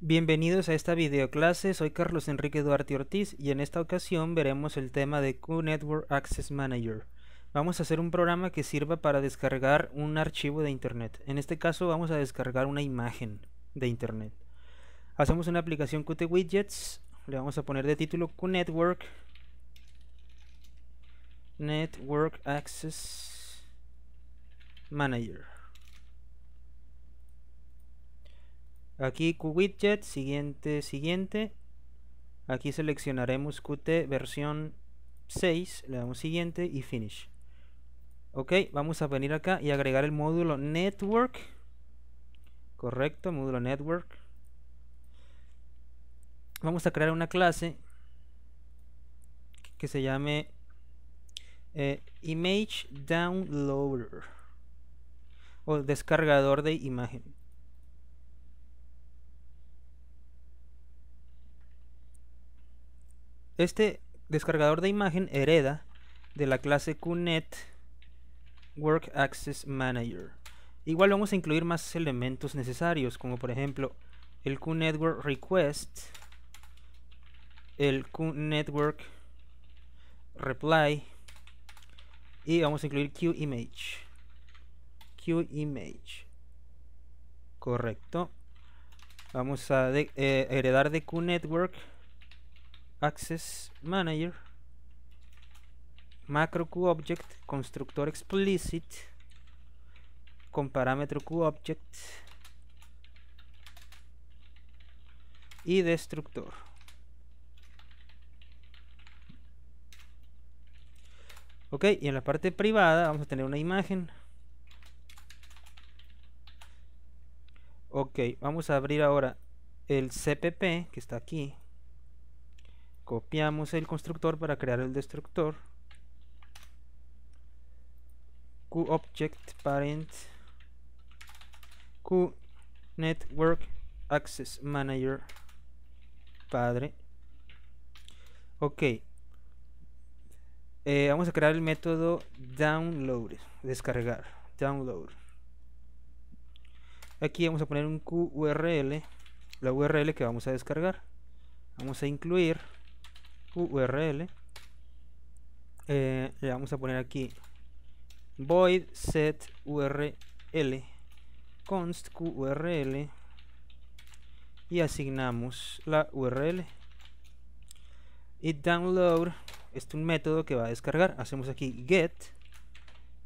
Bienvenidos a esta videoclase, soy Carlos Enrique Duarte Ortiz y en esta ocasión veremos el tema de QNetwork Access Manager. Vamos a hacer un programa que sirva para descargar un archivo de internet. En este caso vamos a descargar una imagen de internet. Hacemos una aplicación Qt Widgets, le vamos a poner de título QNetwork Network Access Manager. Aquí QWidget, siguiente, siguiente. Aquí seleccionaremos Qt versión 6, le damos siguiente y finish. Ok, vamos a venir acá y agregar el módulo network. Correcto, módulo network. Vamos a crear una clase que se llame eh, image downloader o descargador de imagen. Este descargador de imagen hereda de la clase QNet Work Access Manager. Igual vamos a incluir más elementos necesarios, como por ejemplo el QNetwork Request, el QNetwork Reply y vamos a incluir QImage. QImage. Correcto. Vamos a eh, heredar de QNetwork Access Manager, Macro QObject, constructor explicit, con parámetro QObject y destructor. Ok, y en la parte privada vamos a tener una imagen. Ok, vamos a abrir ahora el CPP que está aquí copiamos el constructor para crear el destructor QObjectParent parent padre ok eh, vamos a crear el método download descargar download aquí vamos a poner un QURL la URL que vamos a descargar vamos a incluir url eh, le vamos a poner aquí void set url const url y asignamos la url y download este es un método que va a descargar hacemos aquí get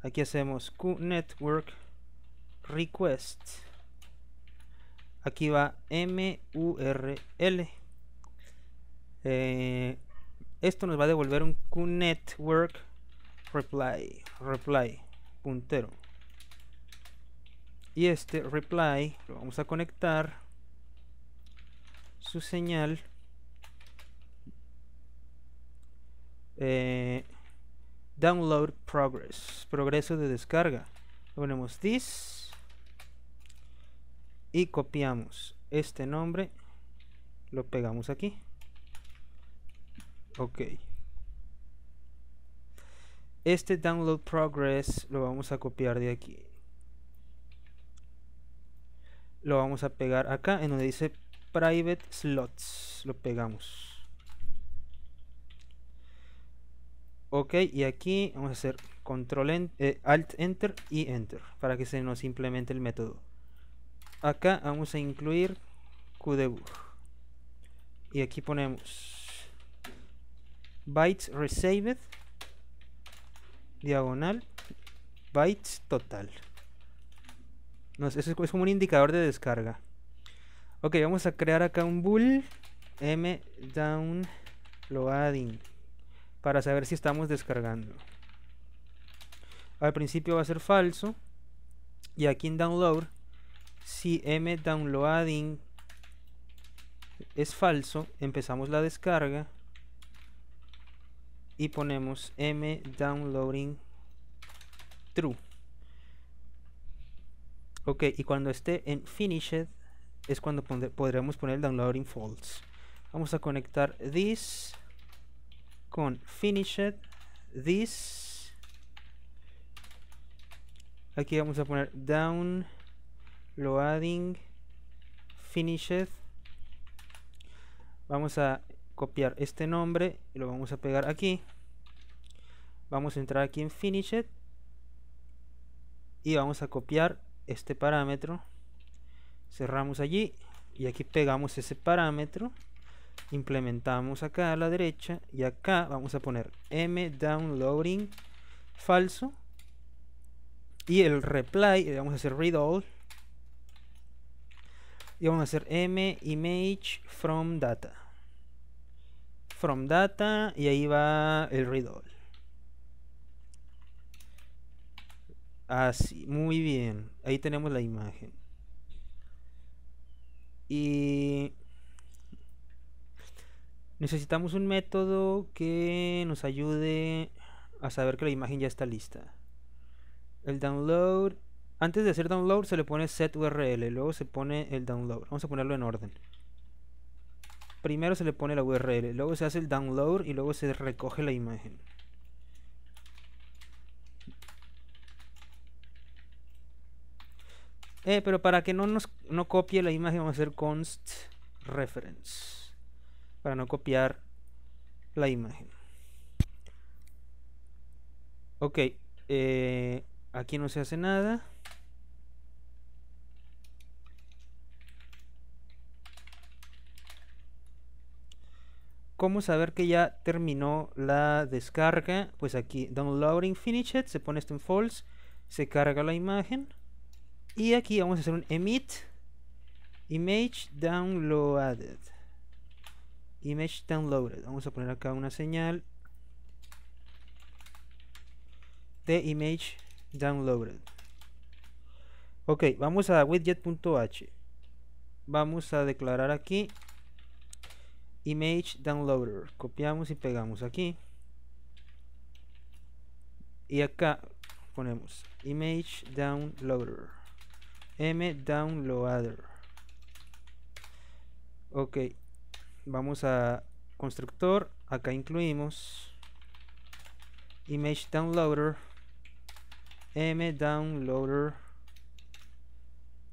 aquí hacemos network request aquí va murl eh, esto nos va a devolver un network reply, reply, puntero. Y este reply lo vamos a conectar su señal eh, download progress, progreso de descarga. ponemos this y copiamos este nombre, lo pegamos aquí ok este download progress lo vamos a copiar de aquí lo vamos a pegar acá en donde dice private slots lo pegamos ok y aquí vamos a hacer control eh, alt enter y enter para que se nos implemente el método acá vamos a incluir qdebug y aquí ponemos bytes received diagonal bytes total no, es como un indicador de descarga ok vamos a crear acá un bool m down para saber si estamos descargando al principio va a ser falso y aquí en download si m downloading es falso empezamos la descarga y ponemos m downloading true ok y cuando esté en finished es cuando podremos poner downloading false vamos a conectar this con finished this aquí vamos a poner downloading finished vamos a copiar este nombre y lo vamos a pegar aquí vamos a entrar aquí en it y vamos a copiar este parámetro cerramos allí y aquí pegamos ese parámetro implementamos acá a la derecha y acá vamos a poner m downloading falso y el reply le eh, vamos a hacer read all y vamos a hacer m image from data from data y ahí va el riddle Así, muy bien. Ahí tenemos la imagen. Y necesitamos un método que nos ayude a saber que la imagen ya está lista. El download. Antes de hacer download se le pone set URL, luego se pone el download. Vamos a ponerlo en orden. Primero se le pone la URL, luego se hace el download y luego se recoge la imagen. Eh, pero para que no nos no copie la imagen vamos a hacer const reference para no copiar la imagen. Ok, eh, aquí no se hace nada. a ver que ya terminó la descarga? Pues aquí, downloading finished, se pone esto en false, se carga la imagen. Y aquí vamos a hacer un emit image downloaded. Image downloaded. Vamos a poner acá una señal de image downloaded. Ok, vamos a widget.h. Vamos a declarar aquí Image Downloader. Copiamos y pegamos aquí. Y acá ponemos Image Downloader. M Downloader. Ok. Vamos a constructor. Acá incluimos Image Downloader. M Downloader.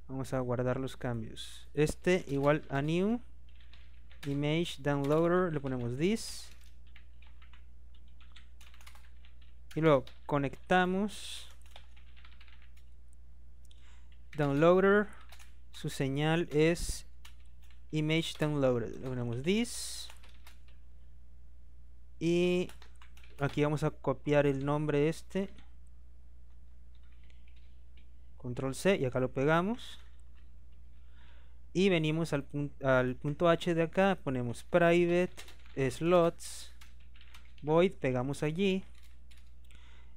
Vamos a guardar los cambios. Este igual a new image downloader, le ponemos this. Y luego conectamos downloader, su señal es image downloader, le ponemos this. Y aquí vamos a copiar el nombre este. Control C y acá lo pegamos y venimos al, al punto h de acá ponemos private slots void pegamos allí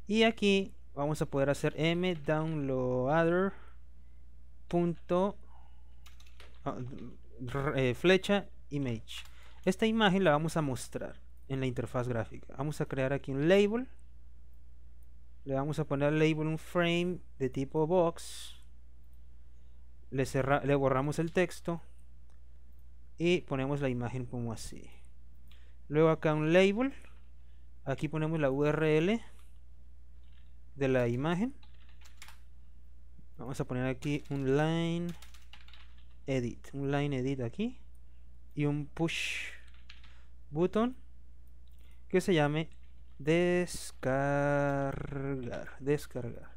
y aquí vamos a poder hacer m downloader punto ah, eh, flecha image esta imagen la vamos a mostrar en la interfaz gráfica vamos a crear aquí un label le vamos a poner label un frame de tipo box le, borramos el texto y ponemos la imagen como así luego acá un label aquí ponemos la url de la imagen vamos a poner aquí un line edit un line edit aquí y un push button que se llame descargar descargar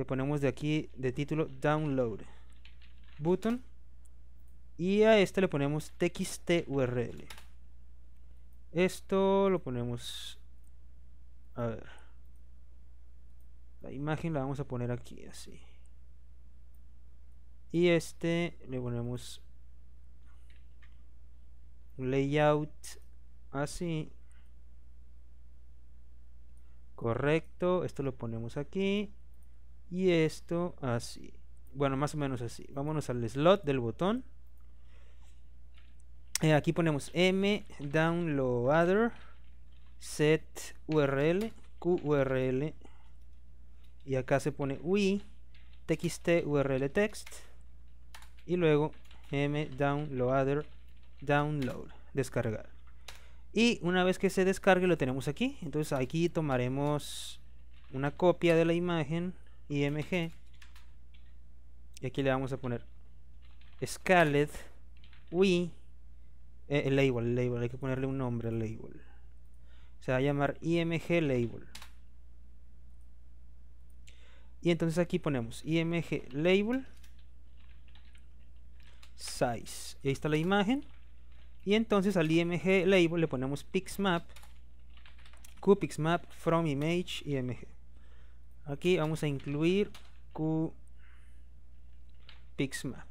le ponemos de aquí de título download button y a este le ponemos txt url esto lo ponemos a ver la imagen la vamos a poner aquí así y este le ponemos layout así correcto esto lo ponemos aquí y esto así. Bueno, más o menos así. Vámonos al slot del botón. Eh, aquí ponemos m downloader set url qurl y acá se pone wi, txt url text y luego m downloader download descargar y una vez que se descargue lo tenemos aquí entonces aquí tomaremos una copia de la imagen img y aquí le vamos a poner Scaled we eh, el label, label, hay que ponerle un nombre al label. Se va a llamar img label. Y entonces aquí ponemos img label size. Y ahí está la imagen. Y entonces al img label le ponemos pixmap, qpixmap from image img aquí vamos a incluir Q qpixmap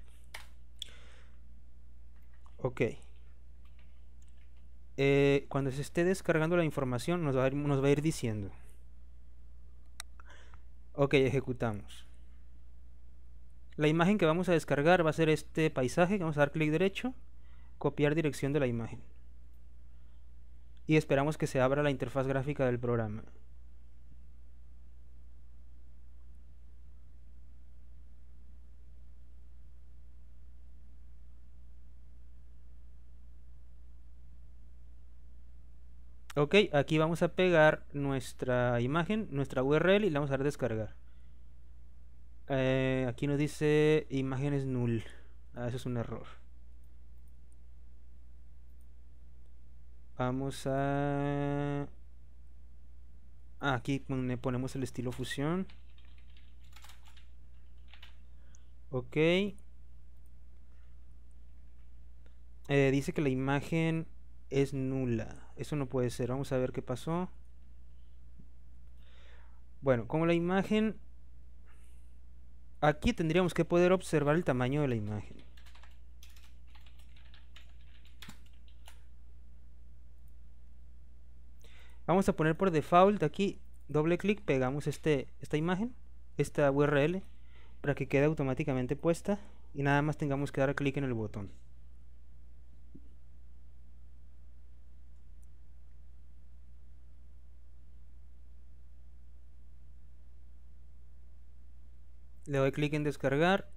ok eh, cuando se esté descargando la información nos nos va a ir diciendo ok ejecutamos la imagen que vamos a descargar va a ser este paisaje vamos a dar clic derecho copiar dirección de la imagen y esperamos que se abra la interfaz gráfica del programa Ok, aquí vamos a pegar nuestra imagen, nuestra URL y la vamos a descargar. Eh, aquí nos dice imágenes null. Ah, eso es un error. Vamos a... Ah, aquí le ponemos el estilo fusión. Ok. Eh, dice que la imagen es nula. Eso no puede ser. Vamos a ver qué pasó. Bueno, como la imagen... Aquí tendríamos que poder observar el tamaño de la imagen. Vamos a poner por default aquí, doble clic, pegamos este, esta imagen, esta URL, para que quede automáticamente puesta y nada más tengamos que dar clic en el botón. le doy clic en descargar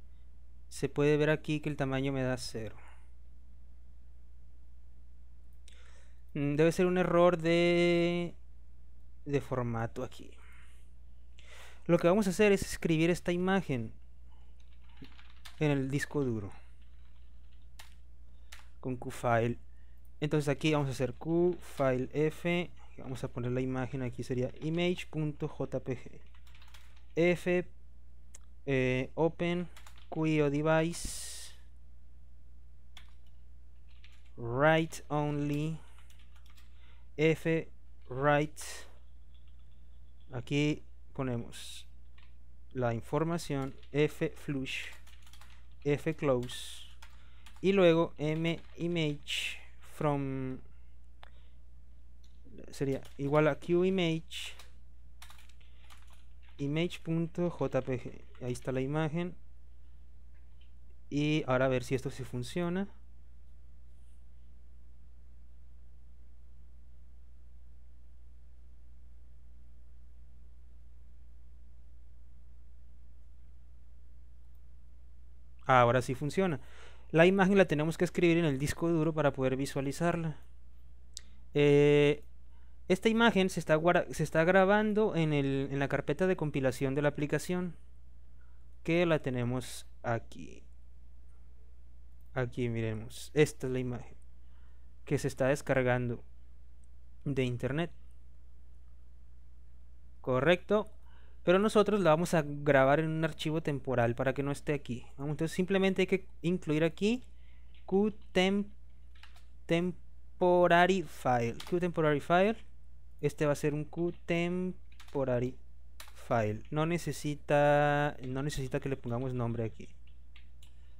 se puede ver aquí que el tamaño me da 0 mm, debe ser un error de de formato aquí lo que vamos a hacer es escribir esta imagen en el disco duro con qfile entonces aquí vamos a hacer QFileF vamos a poner la imagen aquí sería image.jpg f eh, open QIO device write only f write aquí ponemos la información f flush f close y luego m image from sería igual a q image image.jpg. Ahí está la imagen. Y ahora a ver si esto sí funciona. Ahora sí funciona. La imagen la tenemos que escribir en el disco duro para poder visualizarla. Eh, esta imagen se está, se está grabando en, la carpeta de compilación de la aplicación, que la tenemos aquí. Aquí miremos, esta es la imagen que se está descargando de internet. Correcto. Pero nosotros la vamos a grabar en un archivo temporal para que no esté aquí. Entonces simplemente hay que incluir aquí qtemp temporary file. Qtemporary file. Este va a ser un Q temporary file. No necesita, no necesita que le pongamos nombre aquí.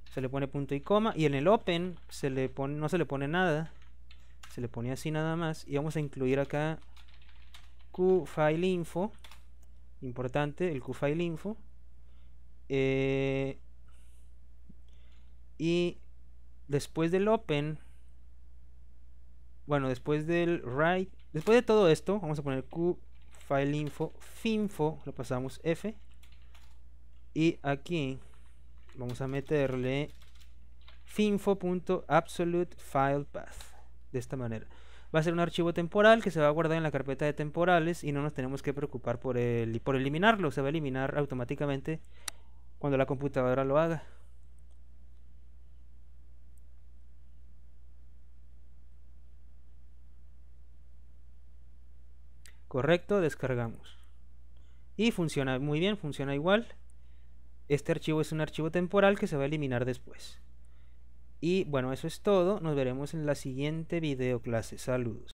Se le pone punto y coma. Y en el open se le pone, no se le pone nada. Se le pone así nada más. Y vamos a incluir acá Q info. Importante, el Q info. Eh, y después del open, bueno, después del write Después de todo esto, vamos a poner Q file info, finfo, lo pasamos F. Y aquí vamos a meterle finfo.absolute file De esta manera. Va a ser un archivo temporal que se va a guardar en la carpeta de temporales y no nos tenemos que preocupar por, por eliminarlo. Se va a eliminar automáticamente cuando la computadora lo haga. Correcto, descargamos. Y funciona muy bien, funciona igual. Este archivo es un archivo temporal que se va a eliminar después. Y bueno, eso es todo. Nos veremos en la siguiente video clase. Saludos.